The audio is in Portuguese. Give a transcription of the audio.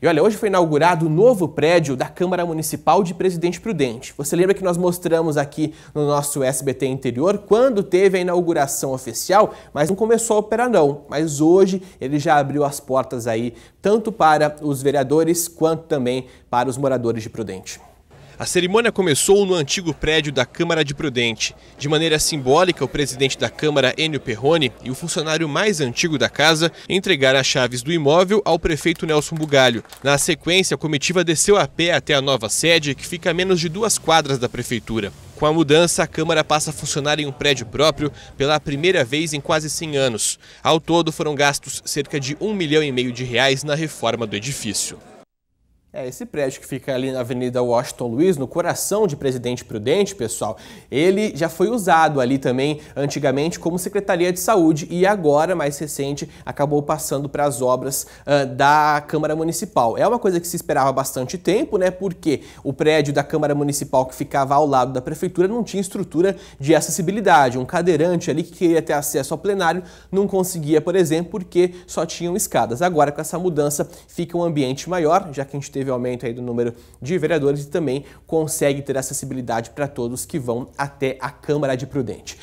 E olha, hoje foi inaugurado o novo prédio da Câmara Municipal de Presidente Prudente. Você lembra que nós mostramos aqui no nosso SBT interior quando teve a inauguração oficial, mas não começou a operar não. Mas hoje ele já abriu as portas aí tanto para os vereadores quanto também para os moradores de Prudente. A cerimônia começou no antigo prédio da Câmara de Prudente. De maneira simbólica, o presidente da Câmara, Enio Perrone, e o funcionário mais antigo da casa entregaram as chaves do imóvel ao prefeito Nelson Bugalho. Na sequência, a comitiva desceu a pé até a nova sede, que fica a menos de duas quadras da prefeitura. Com a mudança, a Câmara passa a funcionar em um prédio próprio pela primeira vez em quase 100 anos. Ao todo, foram gastos cerca de um milhão e meio de reais na reforma do edifício. É, esse prédio que fica ali na Avenida Washington Luiz, no coração de Presidente Prudente, pessoal, ele já foi usado ali também antigamente como Secretaria de Saúde e agora, mais recente, acabou passando para as obras uh, da Câmara Municipal. É uma coisa que se esperava há bastante tempo, né? Porque o prédio da Câmara Municipal que ficava ao lado da Prefeitura não tinha estrutura de acessibilidade. Um cadeirante ali que queria ter acesso ao plenário não conseguia, por exemplo, porque só tinham escadas. Agora, com essa mudança, fica um ambiente maior, já que a gente teve possível aumento aí do número de vereadores e também consegue ter acessibilidade para todos que vão até a Câmara de Prudente.